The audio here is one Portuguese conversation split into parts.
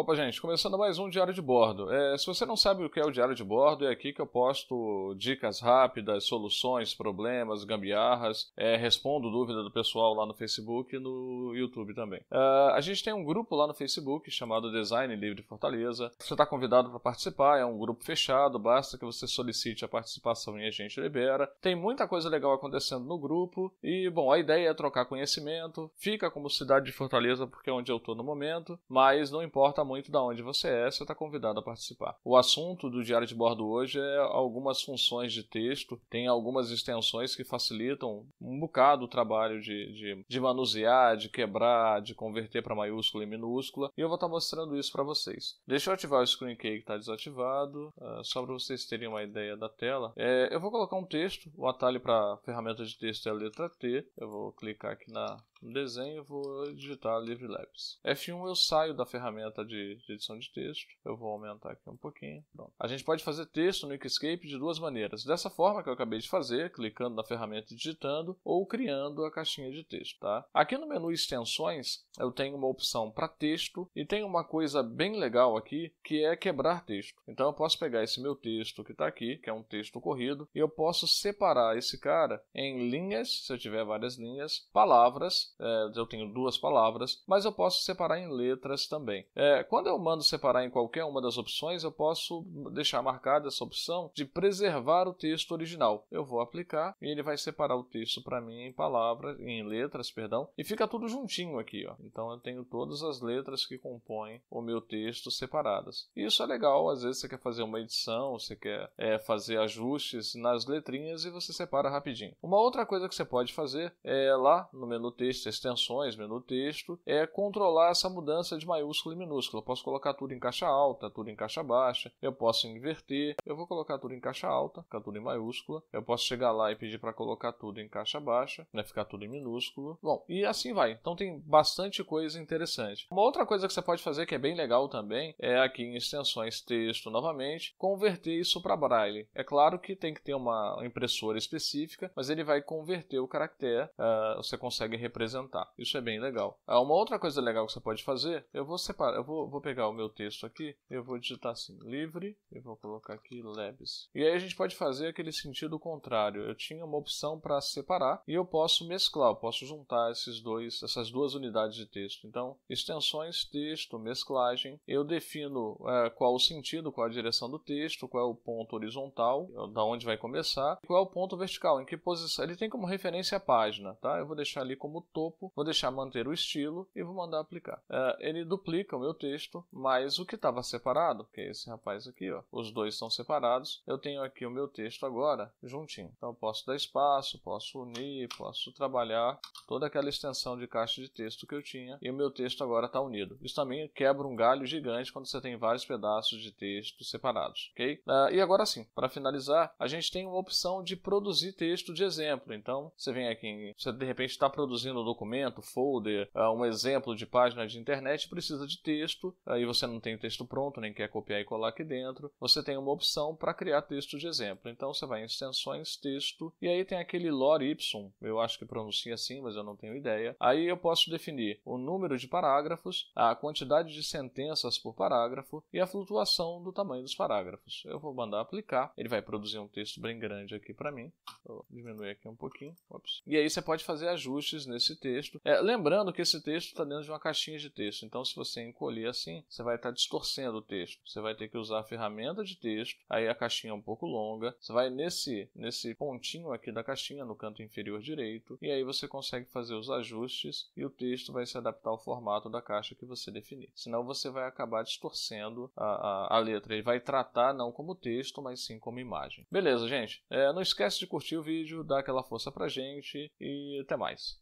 Opa, gente, começando mais um Diário de Bordo. É, se você não sabe o que é o Diário de Bordo, é aqui que eu posto dicas rápidas, soluções, problemas, gambiarras, é, respondo dúvida do pessoal lá no Facebook e no YouTube também. É, a gente tem um grupo lá no Facebook chamado Design Livre Fortaleza. Você está convidado para participar, é um grupo fechado, basta que você solicite a participação e a gente libera. Tem muita coisa legal acontecendo no grupo e, bom, a ideia é trocar conhecimento. Fica como cidade de Fortaleza porque é onde eu estou no momento, mas não importa muito de onde você é, você está convidado a participar. O assunto do Diário de Bordo hoje é algumas funções de texto, tem algumas extensões que facilitam um bocado o trabalho de, de, de manusear, de quebrar, de converter para maiúscula e minúscula, e eu vou estar tá mostrando isso para vocês. Deixa eu ativar o Screen Key que está desativado, uh, só para vocês terem uma ideia da tela. É, eu vou colocar um texto, o atalho para ferramenta de texto é a letra T, eu vou clicar aqui na, no desenho e vou digitar Labs. F1 eu saio da ferramenta de de, de, edição de texto. Eu vou aumentar aqui um pouquinho. Pronto. A gente pode fazer texto no Inkscape de duas maneiras. Dessa forma que eu acabei de fazer, clicando na ferramenta e digitando, ou criando a caixinha de texto. Tá? Aqui no menu Extensões, eu tenho uma opção para texto e tem uma coisa bem legal aqui, que é quebrar texto. Então eu posso pegar esse meu texto que está aqui, que é um texto corrido, e eu posso separar esse cara em linhas, se eu tiver várias linhas, palavras, é, eu tenho duas palavras, mas eu posso separar em letras também. É, quando eu mando separar em qualquer uma das opções, eu posso deixar marcada essa opção de preservar o texto original. Eu vou aplicar e ele vai separar o texto para mim em palavras, em letras, perdão, e fica tudo juntinho aqui, ó. Então eu tenho todas as letras que compõem o meu texto separadas. Isso é legal, às vezes você quer fazer uma edição, você quer é, fazer ajustes nas letrinhas e você separa rapidinho. Uma outra coisa que você pode fazer é lá no menu texto, extensões, menu texto, é controlar essa mudança de maiúsculo e minúsculo eu posso colocar tudo em caixa alta, tudo em caixa baixa, eu posso inverter, eu vou colocar tudo em caixa alta, ficar tudo em maiúscula, eu posso chegar lá e pedir para colocar tudo em caixa baixa, né, ficar tudo em minúsculo. Bom, e assim vai. Então tem bastante coisa interessante. Uma outra coisa que você pode fazer que é bem legal também é aqui em extensões texto novamente, converter isso para braille. É claro que tem que ter uma impressora específica, mas ele vai converter o caractere, uh, você consegue representar. Isso é bem legal. Uh, uma outra coisa legal que você pode fazer, eu vou separar, eu vou vou, vou pegar o meu texto aqui, eu vou digitar assim, livre, eu vou colocar aqui labs. E aí a gente pode fazer aquele sentido contrário. Eu tinha uma opção para separar e eu posso mesclar, eu posso juntar esses dois, essas duas unidades de texto. Então, extensões, texto, mesclagem, eu defino é, qual o sentido, qual a direção do texto, qual é o ponto horizontal, da onde vai começar, qual é o ponto vertical, em que posição. Ele tem como referência a página, tá? Eu vou deixar ali como topo, vou deixar manter o estilo e vou mandar aplicar. É, ele duplica o meu texto texto mais o que estava separado, que é esse rapaz aqui, ó. Os dois estão separados. Eu tenho aqui o meu texto agora juntinho. Então eu posso dar espaço, posso unir, posso trabalhar toda aquela extensão de caixa de texto que eu tinha e o meu texto agora está unido. Isso também quebra um galho gigante quando você tem vários pedaços de texto separados, ok? Ah, e agora sim, para finalizar, a gente tem uma opção de produzir texto de exemplo. Então você vem aqui, você de repente está produzindo um documento, folder, ah, um exemplo de página de internet, precisa de texto texto, aí você não tem o texto pronto, nem quer copiar e colar aqui dentro, você tem uma opção para criar texto de exemplo. Então você vai em extensões, texto, e aí tem aquele lore y, eu acho que pronuncia assim, mas eu não tenho ideia. Aí eu posso definir o número de parágrafos, a quantidade de sentenças por parágrafo e a flutuação do tamanho dos parágrafos. Eu vou mandar aplicar, ele vai produzir um texto bem grande aqui para mim. Vou diminuir aqui um pouquinho. Ops. E aí você pode fazer ajustes nesse texto. É, lembrando que esse texto está dentro de uma caixinha de texto, então se você encolher assim você vai estar distorcendo o texto. Você vai ter que usar a ferramenta de texto, aí a caixinha é um pouco longa. Você vai nesse, nesse pontinho aqui da caixinha, no canto inferior direito, e aí você consegue fazer os ajustes e o texto vai se adaptar ao formato da caixa que você definir. Senão você vai acabar distorcendo a, a, a letra. Ele vai tratar não como texto, mas sim como imagem. Beleza, gente? É, não esquece de curtir o vídeo, dar aquela força pra gente e até mais.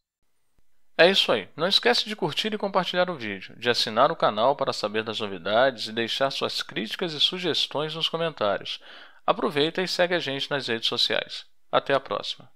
É isso aí. Não esquece de curtir e compartilhar o vídeo, de assinar o canal para saber das novidades e deixar suas críticas e sugestões nos comentários. Aproveita e segue a gente nas redes sociais. Até a próxima!